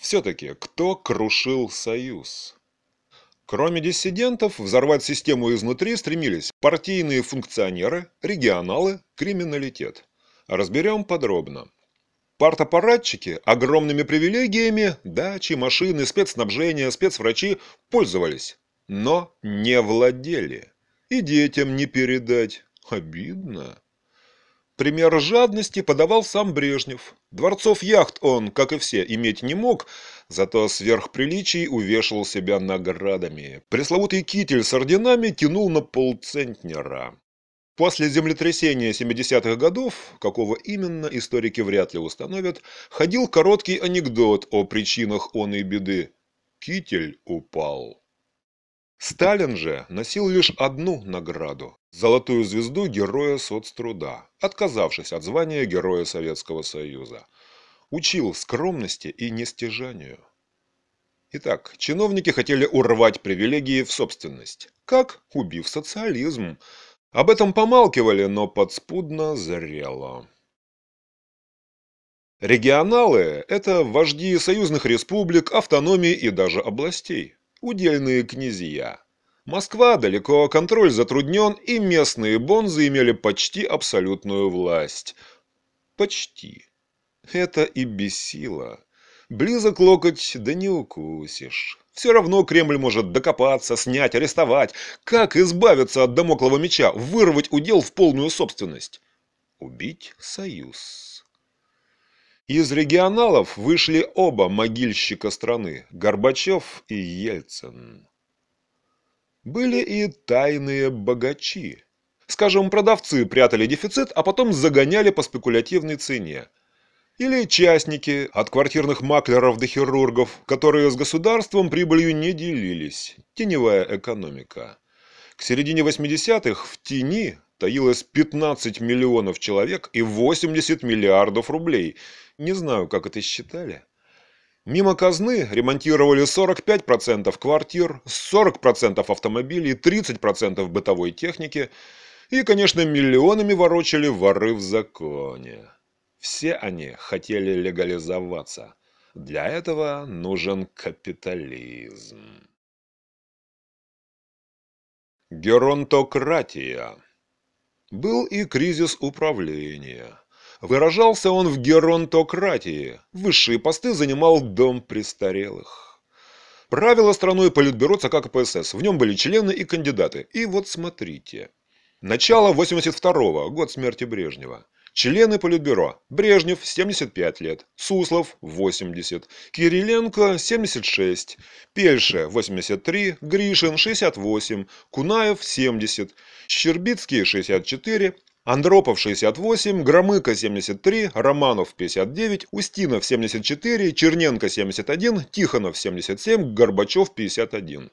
Все-таки, кто крушил Союз? Кроме диссидентов, взорвать систему изнутри стремились партийные функционеры, регионалы, криминалитет. Разберем подробно. Партапаратчики огромными привилегиями, дачи, машины, спецснабжение, спецврачи пользовались, но не владели. И детям не передать. Обидно. Пример жадности подавал сам Брежнев. Дворцов яхт он, как и все, иметь не мог, зато сверхприличий увешивал себя наградами. Пресловутый китель с орденами тянул на полцентнера. После землетрясения 70-х годов, какого именно историки вряд ли установят, ходил короткий анекдот о причинах оной беды. Китель упал. Сталин же носил лишь одну награду – золотую звезду Героя соцтруда, отказавшись от звания Героя Советского Союза. Учил скромности и нестяжанию. Итак, чиновники хотели урвать привилегии в собственность. Как? Убив социализм. Об этом помалкивали, но подспудно зрело. Регионалы – это вожди союзных республик, автономий и даже областей удельные князья. Москва далеко, контроль затруднен, и местные бонзы имели почти абсолютную власть. Почти. Это и бесило. Близок локоть, да не укусишь. Все равно Кремль может докопаться, снять, арестовать. Как избавиться от домоклого меча, вырвать удел в полную собственность? Убить союз. Из регионалов вышли оба могильщика страны – Горбачев и Ельцин. Были и тайные богачи. Скажем, продавцы прятали дефицит, а потом загоняли по спекулятивной цене. Или частники, от квартирных маклеров до хирургов, которые с государством прибылью не делились. Теневая экономика. К середине 80-х в тени таилось 15 миллионов человек и 80 миллиардов рублей. Не знаю, как это считали. Мимо казны ремонтировали 45% квартир, 40% автомобилей, 30% бытовой техники и, конечно, миллионами ворочали воры в законе. Все они хотели легализоваться. Для этого нужен капитализм. Геронтократия был и кризис управления. Выражался он в геронтократии. Высшие посты занимал дом престарелых. Правило страной политбюро ЦК КПСС. В нем были члены и кандидаты. И вот смотрите. Начало 82-го, год смерти Брежнева. Члены Политбюро. Брежнев – 75 лет, Суслов – 80, Кириленко – 76, Пельше – 83, Гришин – 68, Кунаев – 70, Щербицкий – 64, Андропов 68, Громыко 73, Романов 59, Устинов 74, Черненко 71, Тихонов 77, Горбачев 51.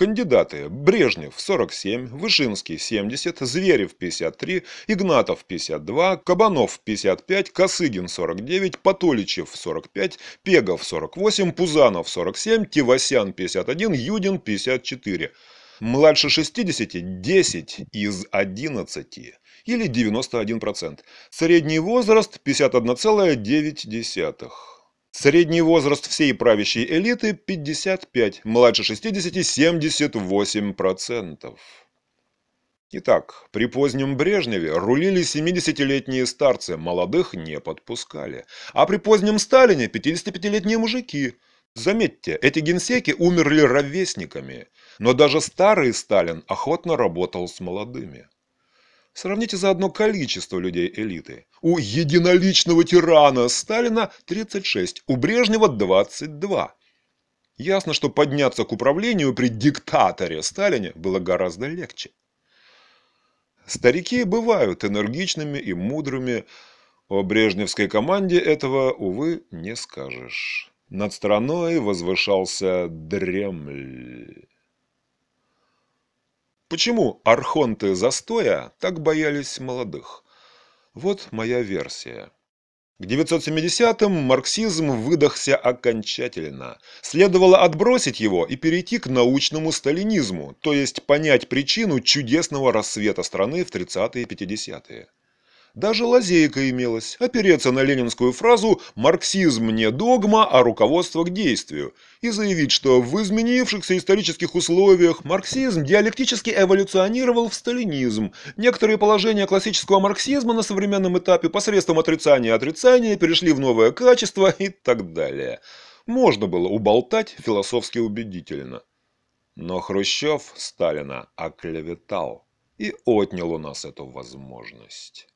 Кандидаты Брежнев 47, Вышинский 70, Зверев 53, Игнатов 52, Кабанов 55, Косыгин 49, Патоличев 45, Пегов 48, Пузанов 47, Тивасян 51, Юдин 54. Младше 60 – 10 из 11 или 91%. Средний возраст – 51,9. Средний возраст всей правящей элиты 55, младше 60 78%. Итак, при позднем Брежневе рулили 70-летние старцы, молодых не подпускали. А при позднем Сталине 55-летние мужики. Заметьте, эти генсеки умерли ровесниками, но даже старый Сталин охотно работал с молодыми. Сравните заодно количество людей элиты. У единоличного тирана Сталина 36, у Брежнева 22. Ясно, что подняться к управлению при диктаторе Сталине было гораздо легче. Старики бывают энергичными и мудрыми. О брежневской команде этого, увы, не скажешь. Над страной возвышался Дремль. Почему архонты застоя так боялись молодых? Вот моя версия. К 970-м марксизм выдохся окончательно. Следовало отбросить его и перейти к научному сталинизму, то есть понять причину чудесного рассвета страны в 30-е и 50-е. Даже лазейка имелась – опереться на ленинскую фразу «марксизм не догма, а руководство к действию» и заявить, что в изменившихся исторических условиях марксизм диалектически эволюционировал в сталинизм. Некоторые положения классического марксизма на современном этапе посредством отрицания отрицания перешли в новое качество и так далее. Можно было уболтать философски убедительно. Но Хрущев Сталина оклеветал и отнял у нас эту возможность.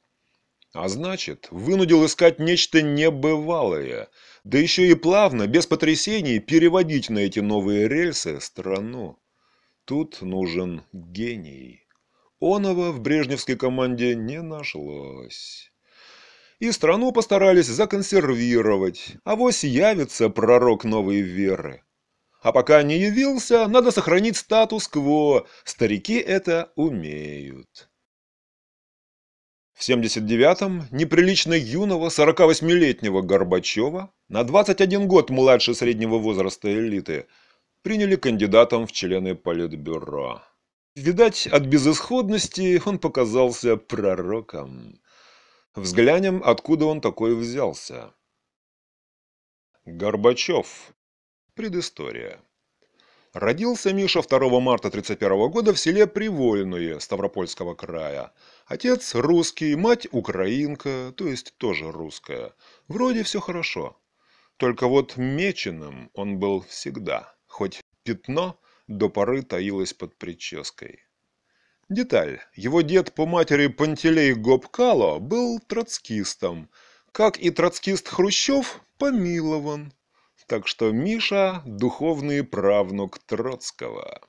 А значит, вынудил искать нечто небывалое, да еще и плавно, без потрясений, переводить на эти новые рельсы страну. Тут нужен гений. Онова в брежневской команде не нашлось. И страну постарались законсервировать, а вось явится пророк новой веры. А пока не явился, надо сохранить статус-кво, старики это умеют. В 79-м неприлично юного 48-летнего Горбачева, на 21 год младше среднего возраста элиты, приняли кандидатом в члены Политбюро. Видать, от безысходности он показался пророком. Взглянем, откуда он такой взялся. Горбачев. Предыстория. Родился Миша 2 марта 31 года в селе Привольное Ставропольского края. Отец русский, мать украинка, то есть тоже русская. Вроде все хорошо. Только вот меченым он был всегда, хоть пятно до поры таилось под прической. Деталь. Его дед по матери Пантелей Гобкало был троцкистом. Как и троцкист Хрущев, помилован так что Миша – духовный правнук Троцкого.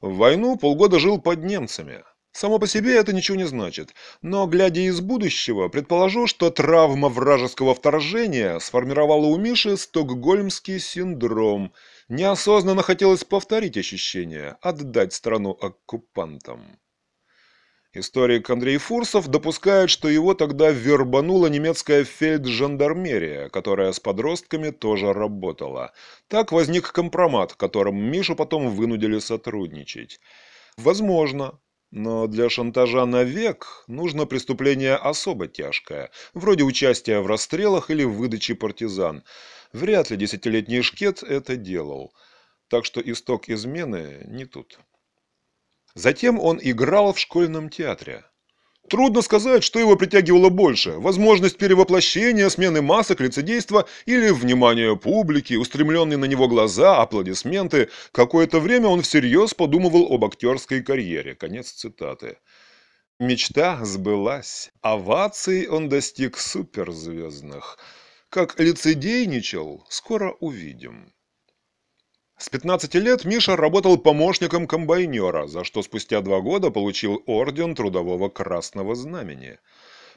В войну полгода жил под немцами. Само по себе это ничего не значит, но, глядя из будущего, предположу, что травма вражеского вторжения сформировала у Миши стокгольмский синдром. Неосознанно хотелось повторить ощущение, отдать страну оккупантам. Историк Андрей Фурсов допускает, что его тогда вербанула немецкая фельджандармерия, которая с подростками тоже работала. Так возник компромат, которым Мишу потом вынудили сотрудничать. Возможно. Но для шантажа на век нужно преступление особо тяжкое, вроде участия в расстрелах или выдачи партизан. Вряд ли десятилетний Шкет это делал. Так что исток измены не тут. Затем он играл в школьном театре. Трудно сказать, что его притягивало больше – возможность перевоплощения, смены масок, лицедейства или внимание публики, устремленные на него глаза, аплодисменты. Какое-то время он всерьез подумывал об актерской карьере. Конец цитаты. Мечта сбылась. Оваций он достиг суперзвездных. Как лицедейничал, скоро увидим. С 15 лет Миша работал помощником комбайнера, за что спустя два года получил орден Трудового Красного Знамени.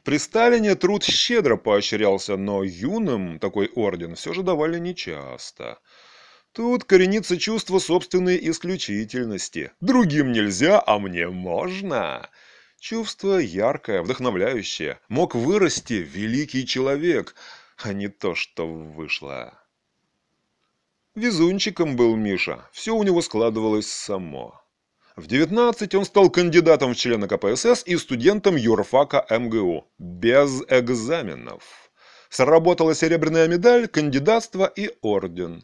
При Сталине труд щедро поощрялся, но юным такой орден все же давали нечасто. Тут коренится чувство собственной исключительности. Другим нельзя, а мне можно. Чувство яркое, вдохновляющее. Мог вырасти великий человек, а не то, что вышло. Везунчиком был Миша, все у него складывалось само. В 19 он стал кандидатом в члены КПСС и студентом юрфака МГУ. Без экзаменов. Сработала серебряная медаль, кандидатство и орден.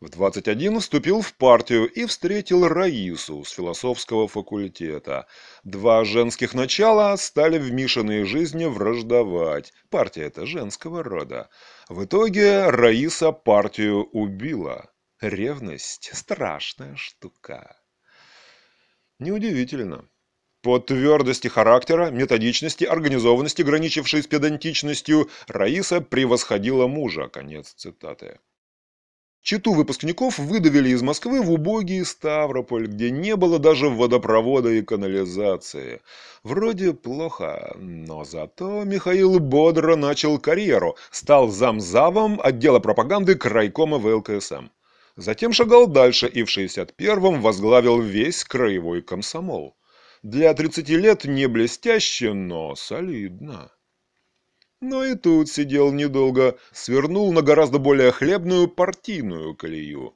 В 21 вступил в партию и встретил Раису с философского факультета. Два женских начала стали в Мишиной жизни враждовать. Партия это женского рода. В итоге Раиса партию убила. Ревность – страшная штука. Неудивительно. По твердости характера, методичности, организованности, граничившей с педантичностью, Раиса превосходила мужа. Конец цитаты. Читу выпускников выдавили из Москвы в убогий Ставрополь, где не было даже водопровода и канализации. Вроде плохо, но зато Михаил бодро начал карьеру, стал замзавом отдела пропаганды крайкома ВЛКСМ. Затем шагал дальше и в 61-м возглавил весь краевой комсомол. Для 30 лет не блестяще, но солидно но и тут сидел недолго, свернул на гораздо более хлебную партийную колею.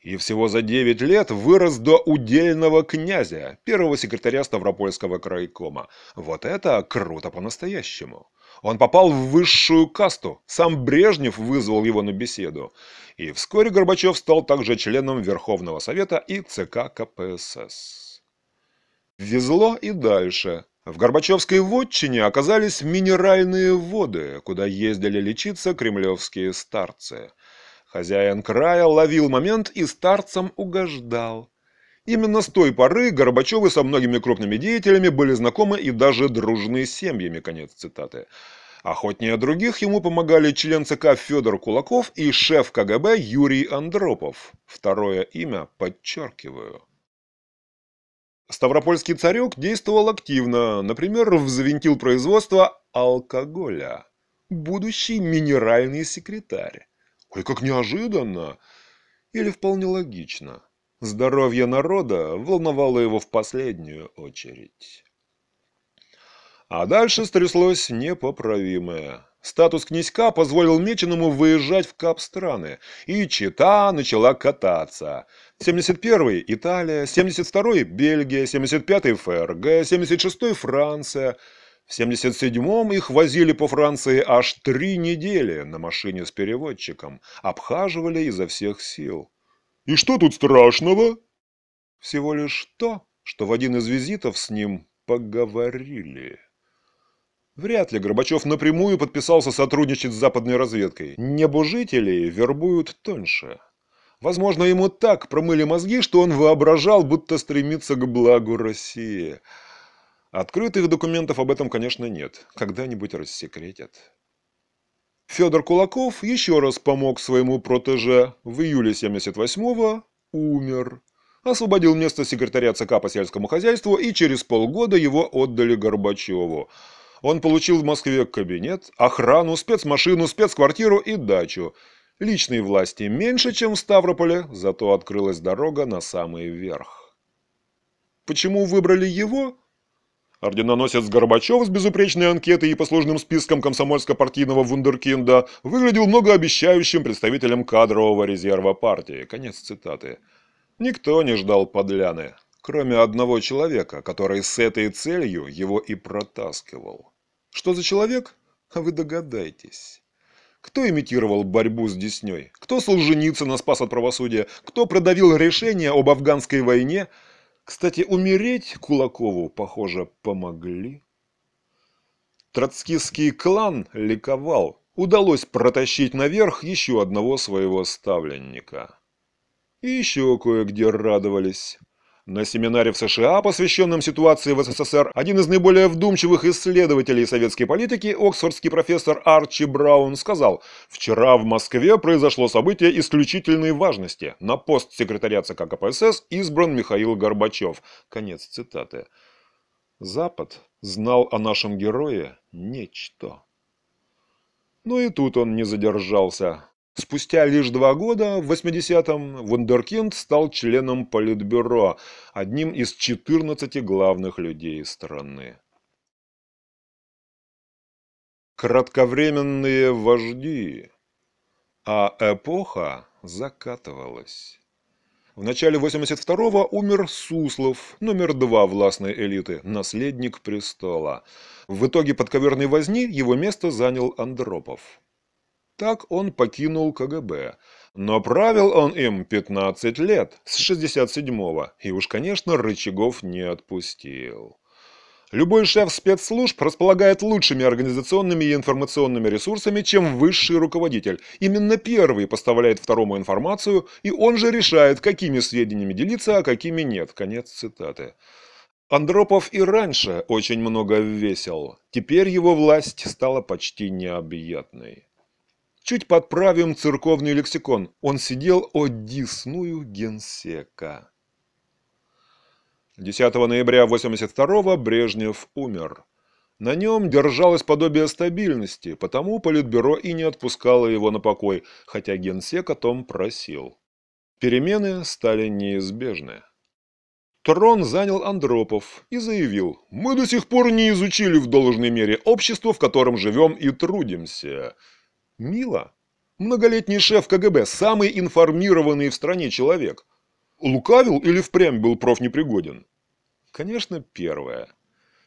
И всего за 9 лет вырос до удельного князя, первого секретаря Ставропольского крайкома. Вот это круто по-настоящему. Он попал в высшую касту, сам Брежнев вызвал его на беседу. И вскоре Горбачев стал также членом Верховного Совета и ЦК КПСС. Везло и дальше. В Горбачевской вотчине оказались минеральные воды, куда ездили лечиться кремлевские старцы. Хозяин края ловил момент и старцам угождал. Именно с той поры Горбачевы со многими крупными деятелями были знакомы и даже дружны с семьями, конец цитаты. Охотнее других ему помогали член ЦК Федор Кулаков и шеф КГБ Юрий Андропов. Второе имя подчеркиваю. Ставропольский царек действовал активно, например, взвинтил производство алкоголя. Будущий минеральный секретарь. Ой, как неожиданно! Или вполне логично. Здоровье народа волновало его в последнюю очередь. А дальше стряслось непоправимое. Статус князька позволил Меченому выезжать в Кап-страны, и Чита начала кататься. 71-й – Италия, 72-й – Бельгия, 75-й – ФРГ, 76-й – Франция. В 77-м их возили по Франции аж три недели на машине с переводчиком, обхаживали изо всех сил. «И что тут страшного?» Всего лишь то, что в один из визитов с ним поговорили. Вряд ли Горбачев напрямую подписался сотрудничать с западной разведкой. Небожителей вербуют тоньше. Возможно, ему так промыли мозги, что он воображал, будто стремится к благу России. Открытых документов об этом, конечно, нет. Когда-нибудь рассекретят. Федор Кулаков еще раз помог своему протеже. В июле 78-го умер. Освободил место секретаря ЦК по сельскому хозяйству, и через полгода его отдали Горбачеву. Он получил в Москве кабинет, охрану, спецмашину, спецквартиру и дачу. Личной власти меньше, чем в Ставрополе, зато открылась дорога на самый верх. Почему выбрали его? Орденоносец Горбачев с безупречной анкетой и послужным списком комсомольско-партийного вундеркинда выглядел многообещающим представителем кадрового резерва партии. Конец цитаты. Никто не ждал подляны кроме одного человека, который с этой целью его и протаскивал. Что за человек? А вы догадайтесь. Кто имитировал борьбу с Десней? Кто Солженицына спас от правосудия? Кто продавил решение об афганской войне? Кстати, умереть Кулакову, похоже, помогли. Троцкистский клан ликовал. Удалось протащить наверх еще одного своего ставленника. И еще кое-где радовались. На семинаре в США, посвященном ситуации в СССР, один из наиболее вдумчивых исследователей советской политики, оксфордский профессор Арчи Браун, сказал, «Вчера в Москве произошло событие исключительной важности. На пост секретаря ЦК КПСС избран Михаил Горбачев». Конец цитаты. Запад знал о нашем герое нечто. Но ну и тут он не задержался. Спустя лишь два года, в 80-м, Вундеркинд стал членом Политбюро, одним из 14 главных людей страны. Кратковременные вожди, а эпоха закатывалась. В начале 82-го умер Суслов, номер два властной элиты, наследник престола. В итоге подковерной возни его место занял Андропов. Так он покинул КГБ. Но правил он им 15 лет, с 67-го, и уж, конечно, рычагов не отпустил. Любой шеф спецслужб располагает лучшими организационными и информационными ресурсами, чем высший руководитель. Именно первый поставляет второму информацию, и он же решает, какими сведениями делиться, а какими нет. Конец цитаты. Андропов и раньше очень много весил. Теперь его власть стала почти необъятной. Чуть подправим церковный лексикон. Он сидел от генсека. 10 ноября 82-го Брежнев умер. На нем держалось подобие стабильности, потому Политбюро и не отпускало его на покой, хотя генсек о том просил. Перемены стали неизбежны. Трон занял Андропов и заявил, «Мы до сих пор не изучили в должной мере общество, в котором живем и трудимся. Мила? Многолетний шеф КГБ, самый информированный в стране человек. Лукавил или впрямь был профнепригоден? Конечно, первое.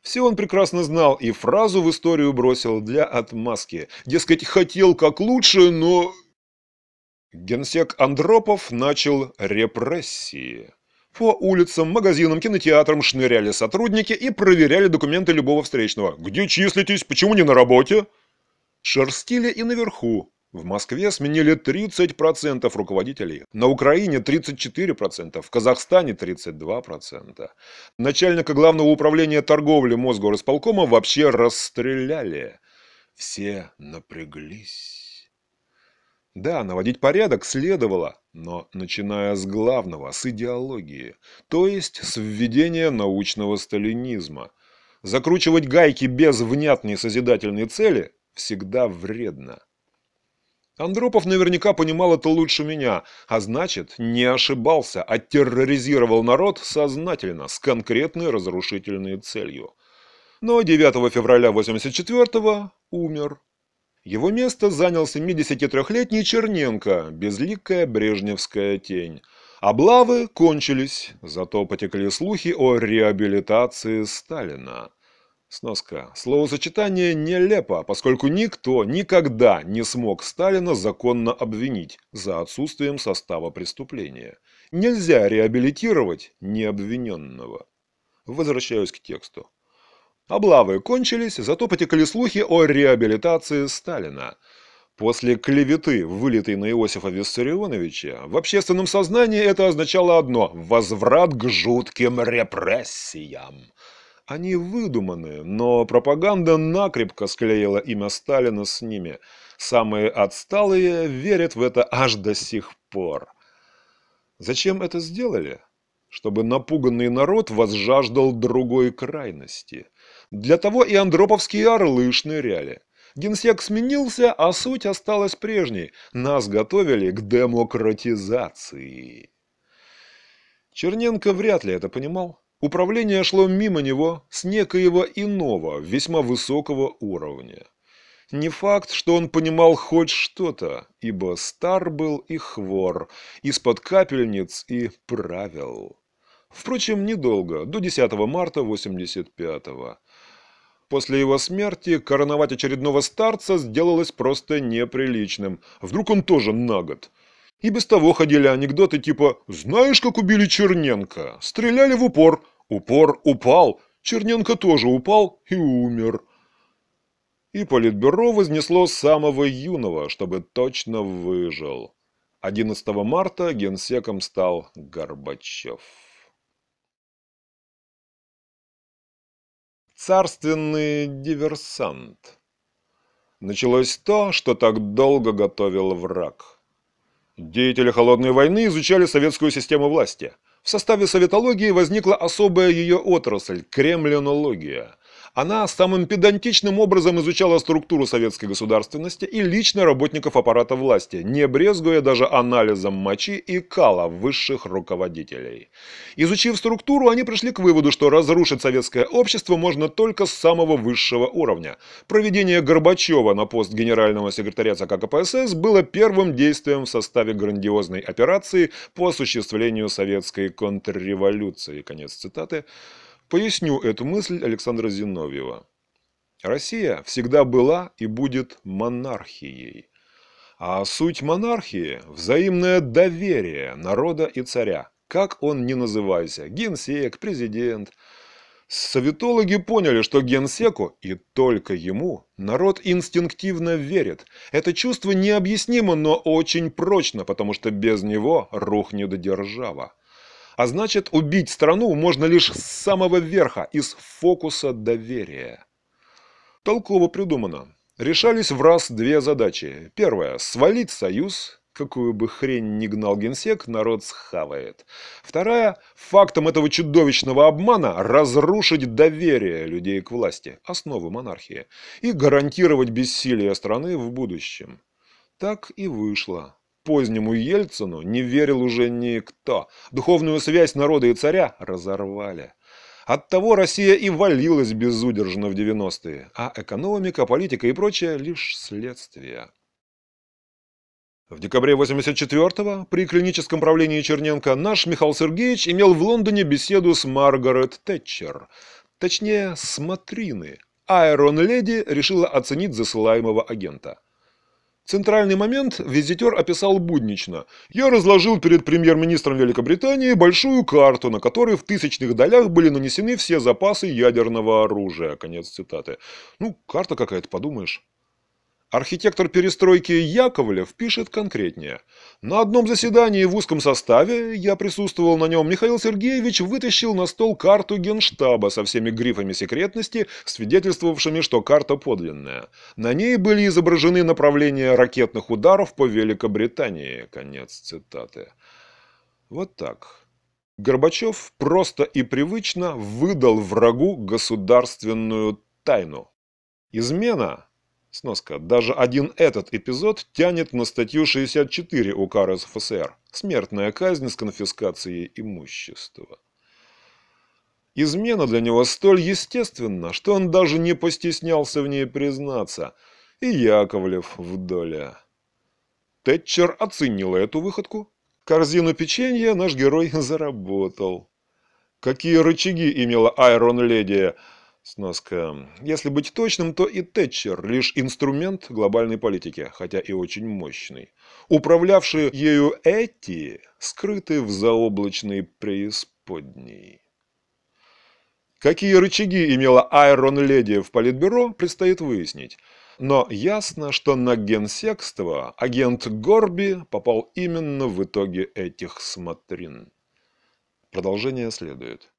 Все он прекрасно знал и фразу в историю бросил для отмазки. Дескать, хотел как лучше, но... Генсек Андропов начал репрессии. По улицам, магазинам, кинотеатрам шныряли сотрудники и проверяли документы любого встречного. «Где числитесь? Почему не на работе?» Шерстили и наверху. В Москве сменили 30% руководителей, на Украине 34%, в Казахстане 32%. Начальника главного управления торговли Мосгорисполкома вообще расстреляли. Все напряглись. Да, наводить порядок следовало, но начиная с главного, с идеологии, то есть с введения научного сталинизма. Закручивать гайки без внятной созидательной цели всегда вредно. Андропов наверняка понимал это лучше меня, а значит, не ошибался, а терроризировал народ сознательно, с конкретной разрушительной целью. Но 9 февраля 84-го умер. Его место занял 73-летний Черненко, безликая брежневская тень. Облавы кончились, зато потекли слухи о реабилитации Сталина. Сноска. Словосочетание нелепо, поскольку никто никогда не смог Сталина законно обвинить за отсутствием состава преступления. Нельзя реабилитировать необвиненного. Возвращаюсь к тексту. Облавы кончились, зато потекли слухи о реабилитации Сталина. После клеветы, вылитой на Иосифа Виссарионовича, в общественном сознании это означало одно – возврат к жутким репрессиям – они выдуманы, но пропаганда накрепко склеила имя Сталина с ними. Самые отсталые верят в это аж до сих пор. Зачем это сделали? Чтобы напуганный народ возжаждал другой крайности. Для того и андроповские орлы шныряли. Генсек сменился, а суть осталась прежней. Нас готовили к демократизации. Черненко вряд ли это понимал. Управление шло мимо него с некоего иного, весьма высокого уровня. Не факт, что он понимал хоть что-то, ибо стар был и хвор, из-под капельниц и правил. Впрочем, недолго, до 10 марта 85-го. После его смерти короновать очередного старца сделалось просто неприличным. Вдруг он тоже на год – и без того ходили анекдоты типа «Знаешь, как убили Черненко? Стреляли в упор. Упор упал. Черненко тоже упал и умер». И Политбюро вознесло самого юного, чтобы точно выжил. 11 марта генсеком стал Горбачев. Царственный диверсант. Началось то, что так долго готовил враг – Деятели Холодной войны изучали советскую систему власти. В составе советологии возникла особая ее отрасль – кремлинология. Она самым педантичным образом изучала структуру советской государственности и лично работников аппарата власти, не брезгуя даже анализом мочи и кала высших руководителей. Изучив структуру, они пришли к выводу, что разрушить советское общество можно только с самого высшего уровня. Проведение Горбачева на пост генерального секретаря ЦК КПСС было первым действием в составе грандиозной операции по осуществлению советской контрреволюции. Конец цитаты. Поясню эту мысль Александра Зиновьева. Россия всегда была и будет монархией. А суть монархии – взаимное доверие народа и царя, как он ни называйся – генсек, президент. Советологи поняли, что генсеку, и только ему, народ инстинктивно верит. Это чувство необъяснимо, но очень прочно, потому что без него рухнет держава. А значит, убить страну можно лишь с самого верха, из фокуса доверия. Толково придумано. Решались в раз две задачи. Первая – свалить союз, какую бы хрень ни гнал генсек, народ схавает. Вторая – фактом этого чудовищного обмана разрушить доверие людей к власти, основы монархии, и гарантировать бессилие страны в будущем. Так и вышло позднему Ельцину не верил уже никто. Духовную связь народа и царя разорвали. Оттого Россия и валилась безудержно в 90-е, а экономика, политика и прочее – лишь следствие. В декабре 84-го при клиническом правлении Черненко наш Михаил Сергеевич имел в Лондоне беседу с Маргарет Тэтчер. Точнее, с Матрины. Айрон Леди решила оценить засылаемого агента – Центральный момент визитер описал буднично. «Я разложил перед премьер-министром Великобритании большую карту, на которой в тысячных долях были нанесены все запасы ядерного оружия». Конец цитаты. Ну, карта какая-то, подумаешь. Архитектор перестройки Яковлев пишет конкретнее. «На одном заседании в узком составе, я присутствовал на нем, Михаил Сергеевич вытащил на стол карту генштаба со всеми грифами секретности, свидетельствовавшими, что карта подлинная. На ней были изображены направления ракетных ударов по Великобритании». Конец цитаты. Вот так. Горбачев просто и привычно выдал врагу государственную тайну. Измена Сноска. Даже один этот эпизод тянет на статью 64 УК РСФСР «Смертная казнь с конфискацией имущества». Измена для него столь естественна, что он даже не постеснялся в ней признаться. И Яковлев вдоля. Тэтчер оценила эту выходку. Корзину печенья наш герой заработал. Какие рычаги имела Айрон Леди – Сноска. Если быть точным, то и Тэтчер – лишь инструмент глобальной политики, хотя и очень мощный. Управлявшие ею эти скрыты в заоблачной преисподней. Какие рычаги имела Айрон Леди в Политбюро, предстоит выяснить. Но ясно, что на генсекство агент Горби попал именно в итоге этих смотрин. Продолжение следует.